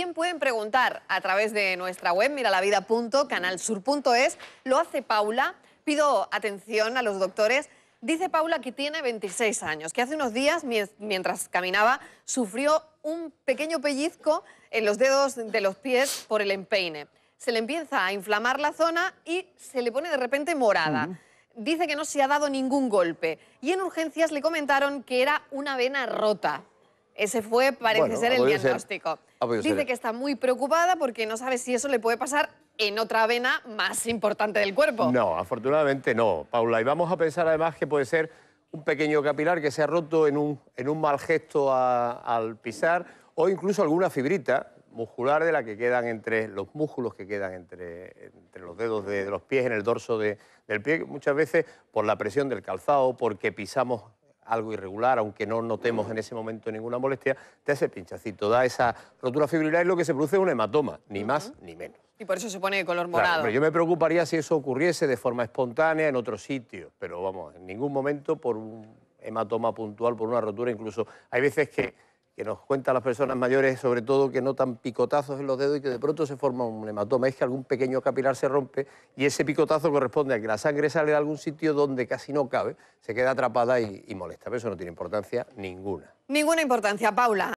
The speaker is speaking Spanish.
También pueden preguntar a través de nuestra web, miralavida.canalsur.es. Lo hace Paula. Pido atención a los doctores. Dice Paula que tiene 26 años, que hace unos días, mientras caminaba, sufrió un pequeño pellizco en los dedos de los pies por el empeine. Se le empieza a inflamar la zona y se le pone de repente morada. Dice que no se ha dado ningún golpe y en urgencias le comentaron que era una vena rota. Ese fue, parece ser, el diagnóstico. Ah, Dice que está muy preocupada porque no sabe si eso le puede pasar en otra vena más importante del cuerpo. No, afortunadamente no, Paula. Y vamos a pensar además que puede ser un pequeño capilar que se ha roto en un, en un mal gesto al pisar o incluso alguna fibrita muscular de la que quedan entre los músculos que quedan entre, los dedos de, los pies en el dorso del pie, muchas veces por la presión del calzado, porque pisamos algo irregular, aunque no notemos en ese momento ninguna molestia, te hace pinchacito, da esa rotura fibrilar y lo que se produce es un hematoma, ni más ni menos. Y por eso se pone de color morado. yo me preocuparía si eso ocurriese de forma espontánea en otro sitio, pero vamos, en ningún momento por un hematoma puntual, por una rotura, incluso hay veces que que nos cuentan las personas mayores, sobre todo, que notan picotazos en los dedos y que de pronto se forma un hematoma. Es que algún pequeño capilar se rompe y ese picotazo corresponde a que la sangre sale de algún sitio donde casi no cabe, se queda atrapada y, y molesta. Pero eso no tiene importancia ninguna. Ninguna importancia, Paula.